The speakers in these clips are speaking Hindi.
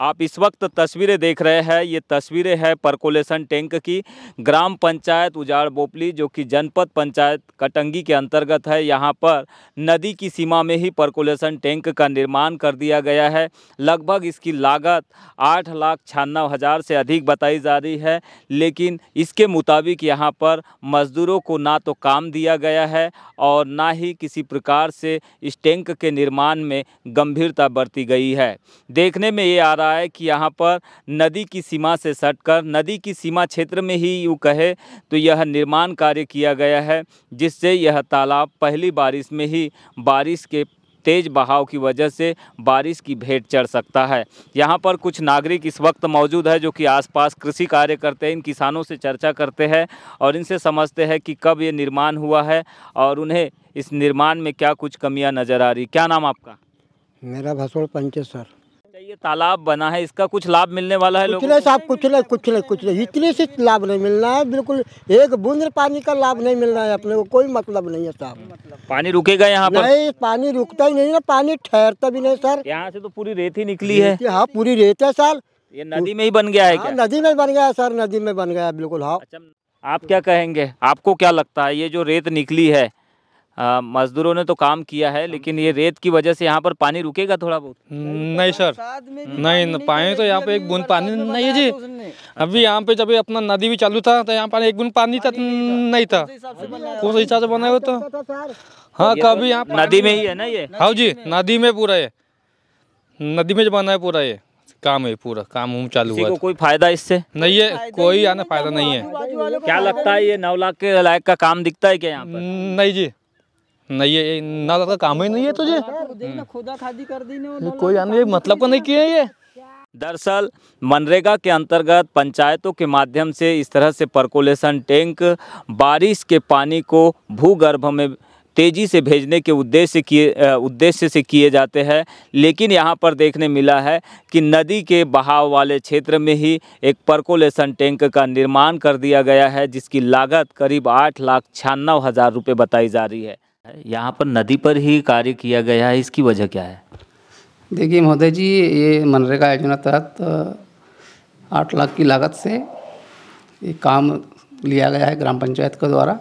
आप इस वक्त तस्वीरें देख रहे हैं ये तस्वीरें हैं परकोलेशन टैंक की ग्राम पंचायत उजाड़ बोपली जो कि जनपद पंचायत कटंगी के अंतर्गत है यहाँ पर नदी की सीमा में ही परकोलेशन टैंक का निर्माण कर दिया गया है लगभग इसकी लागत आठ लाख छियानवे हज़ार से अधिक बताई जा रही है लेकिन इसके मुताबिक यहाँ पर मज़दूरों को ना तो काम दिया गया है और ना ही किसी प्रकार से इस टैंक के निर्माण में गंभीरता बरती गई है देखने में ये आ रहा रहा है कि यहाँ पर नदी की सीमा से सटकर नदी की सीमा क्षेत्र में ही यूँ कहे तो यह निर्माण कार्य किया गया है जिससे यह तालाब पहली बारिश में ही बारिश के तेज़ बहाव की वजह से बारिश की भेंट चढ़ सकता है यहाँ पर कुछ नागरिक इस वक्त मौजूद है जो कि आसपास कृषि कार्य करते हैं इन किसानों से चर्चा करते हैं और इनसे समझते हैं कि कब ये निर्माण हुआ है और उन्हें इस निर्माण में क्या कुछ कमियाँ नज़र आ रही क्या नाम आपका मेरा भसोड़ पंचेश्वर तालाब बना है इसका कुछ लाभ मिलने वाला है कुछ नहीं साहब कुछ नहीं कुछ नहीं कुछ नहीं इतने से लाभ नहीं मिलना है बिल्कुल एक बूंद पानी का लाभ नहीं मिलना है अपने को कोई मतलब नहीं है साहब पानी रुकेगा यहाँ पर नहीं पानी रुकता ही नहीं ना पानी ठहरता भी नहीं सर यहाँ से तो पूरी रेत ही निकली है हाँ पूरी रेत है सर ये नदी में ही बन गया है हाँ, क्या नदी में बन गया सर नदी में बन गया बिल्कुल हाँ अच्छा, आप क्या कहेंगे आपको क्या लगता है ये जो रेत निकली है मजदूरों ने तो काम किया है लेकिन ये रेत की वजह से यहाँ पर पानी रुकेगा थोड़ा बहुत नहीं तो सर नहीं पानी तो यहाँ पे एक बूंद पानी नहीं है जी तो अभी यहाँ पे जब अपना नदी भी चालू था तो यहाँ पर एक बूंद पानी तक नहीं था उस हिसाब से बना हुआ था तो हाँ कभी यहाँ नदी में ही है ना ये हाँ जी नदी में पूरा ये नदी में जो बना है पूरा ये काम है पूरा काम उम चालू हुआ को कोई फायदा इससे नहीं है कोई आना फायदा नहीं है क्या लगता है ये नौ लाख के लायक का काम दिखता है क्या यहाँ नहीं जी नहीं है ना ज्यादा तो काम ही नहीं है तुझे खुदा खादी कर दी ने कोई आने मतलब को तो नहीं किया ये दरअसल मनरेगा के अंतर्गत पंचायतों के माध्यम से इस तरह से परकोलेशन टैंक बारिश के पानी को भूगर्भ में तेज़ी से भेजने के उद्देश्य किए उद्देश्य से किए जाते हैं लेकिन यहाँ पर देखने मिला है कि नदी के बहाव वाले क्षेत्र में ही एक परकोलेशन टैंक का निर्माण कर दिया गया है जिसकी लागत करीब आठ लाख छियानवे हज़ार रुपये बताई जा रही है यहाँ पर नदी पर ही कार्य किया गया है इसकी वजह क्या है देखिए महोदय जी ये मनरेगा योजना तहत आठ लाख की लागत से ये काम लिया गया है ग्राम पंचायत के द्वारा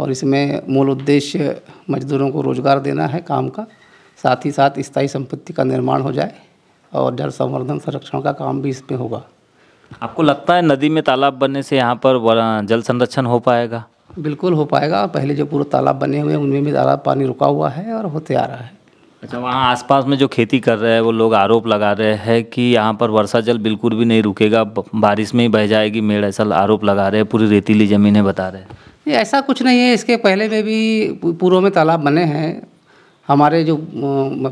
और इसमें मूल उद्देश्य मजदूरों को रोजगार देना है काम का साथ ही साथ स्थायी संपत्ति का निर्माण हो जाए और जल संवर्धन संरक्षण का काम भी इसमें होगा आपको लगता है नदी में तालाब बनने से यहाँ पर जल संरक्षण हो पाएगा बिल्कुल हो पाएगा पहले जो पूरा तालाब बने हुए हैं उनमें भी तालाब पानी रुका हुआ है और होते आ रहा है अच्छा वहाँ आसपास में जो खेती कर रहे हैं वो लोग आरोप लगा रहे हैं कि यहाँ पर वर्षा जल बिल्कुल भी नहीं रुकेगा बारिश में ही बह जाएगी मेड़ ऐसा आरोप लगा रहे हैं पूरी रेतीली ज़मीन है बता रहे हैं ये ऐसा कुछ नहीं है इसके पहले में भी पूर्व में तालाब बने हैं हमारे जो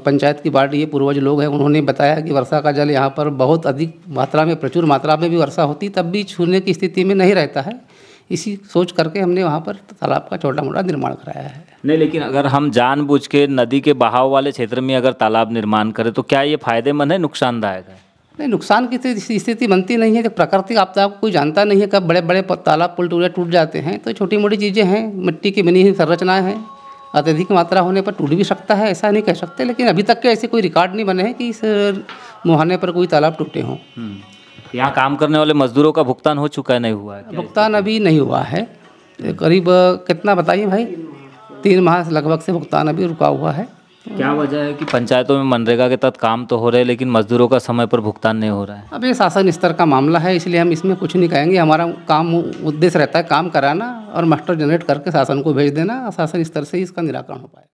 पंचायत की बाढ़ ये पूर्वज लोग हैं उन्होंने बताया कि वर्षा का जल यहाँ पर बहुत अधिक मात्रा में प्रचुर मात्रा में भी वर्षा होती तब भी छूने की स्थिति में नहीं रहता है इसी सोच करके हमने वहाँ पर तालाब का छोटा मोटा निर्माण कराया है नहीं लेकिन अगर हम जानबूझ के नदी के बहाव वाले क्षेत्र में अगर तालाब निर्माण करें तो क्या ये फायदेमंद है नुकसानदायक है नहीं नुकसान की स्थिति बनती नहीं है जब प्राकृतिक आपदा कोई जानता नहीं है कब बड़े बड़े तालाब पुल टूटे टूट जाते हैं तो छोटी मोटी चीज़ें हैं मिट्टी की बनी हुई संरचनाएँ हैं अत्यधिक मात्रा होने पर टूट भी सकता है ऐसा नहीं कह सकते लेकिन अभी तक के ऐसे कोई रिकॉर्ड नहीं बने हैं कि इस मुहाने पर कोई तालाब टूटे हों हम्म। यहाँ काम करने वाले मजदूरों का भुगतान हो चुका है नहीं हुआ है भुगतान अभी नहीं हुआ है तो करीब कितना बताइए भाई तीन माह लगभग से भुगतान अभी रुका हुआ है क्या वजह है कि पंचायतों में मनरेगा के तहत काम तो हो रहे हैं लेकिन मजदूरों का समय पर भुगतान नहीं हो रहा है अब ये शासन स्तर का मामला है इसलिए हम इसमें कुछ नहीं कहेंगे हमारा काम उद्देश्य रहता है काम कराना और मास्टर जनरेट करके शासन को भेज देना शासन स्तर से इसका निराकरण हो पाए